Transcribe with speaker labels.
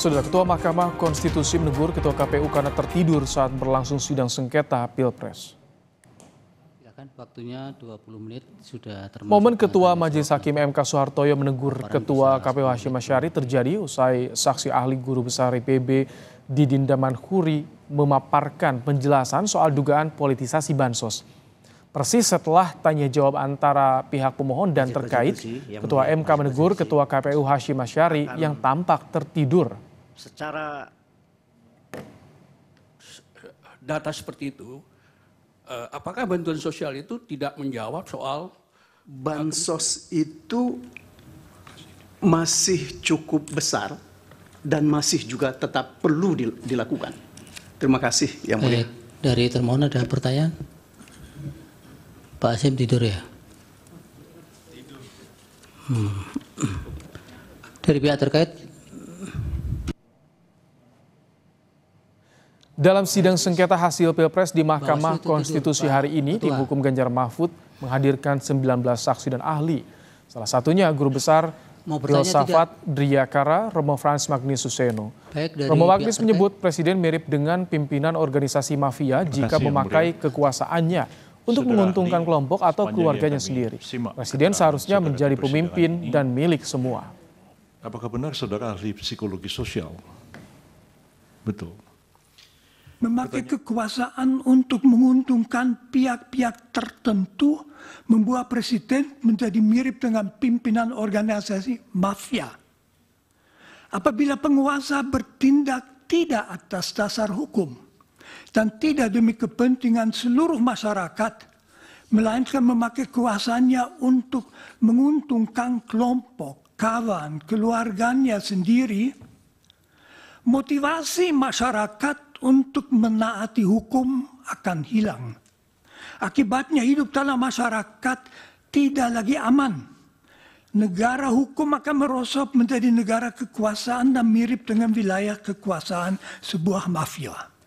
Speaker 1: Saudara Ketua Mahkamah Konstitusi menegur Ketua KPU karena tertidur saat berlangsung sidang sengketa Pilpres.
Speaker 2: Silakan ya waktunya 20 menit sudah termasuk. Momen
Speaker 1: Ketua Majelis Hakim MK Soehartoyo menegur Ketua KPU Hashim Asyari terjadi usai saksi ahli guru besar IPB Didin Damanhuri memaparkan penjelasan soal dugaan politisasi Bansos persis setelah tanya jawab antara pihak pemohon dan terkait, Ketua MK menegur Ketua KPU Hashim Asyari yang tampak tertidur secara data seperti itu, eh, apakah bantuan sosial itu tidak menjawab soal eh, bansos itu masih cukup besar dan masih juga tetap perlu dilakukan. Terima kasih yang mulia. Eh,
Speaker 2: dari termohon ada pertanyaan? Pak Asim tidur ya? Hmm. Dari pihak terkait
Speaker 1: Dalam sidang sengketa hasil Pilpres di Mahkamah Konstitusi hari ini, tim hukum Ganjar Mahfud menghadirkan 19 saksi dan ahli. Salah satunya guru besar filsafat Driyakara Romo Frans Magni Suseno. Romo wakil menyebut presiden mirip dengan pimpinan organisasi mafia jika memakai kekuasaannya untuk menguntungkan kelompok atau keluarganya sendiri. Presiden seharusnya menjadi pemimpin dan milik semua.
Speaker 2: Apakah benar saudara ahli psikologi sosial? Betul memakai kekuasaan untuk menguntungkan pihak-pihak tertentu, membuat presiden menjadi mirip dengan pimpinan organisasi mafia. Apabila penguasa bertindak tidak atas dasar hukum dan tidak demi kepentingan seluruh masyarakat, melainkan memakai kuasanya untuk menguntungkan kelompok, kawan, keluarganya sendiri, motivasi masyarakat untuk menaati hukum akan hilang. Akibatnya hidup dalam masyarakat tidak lagi aman. Negara hukum akan merosot menjadi negara kekuasaan dan mirip dengan wilayah kekuasaan sebuah mafia.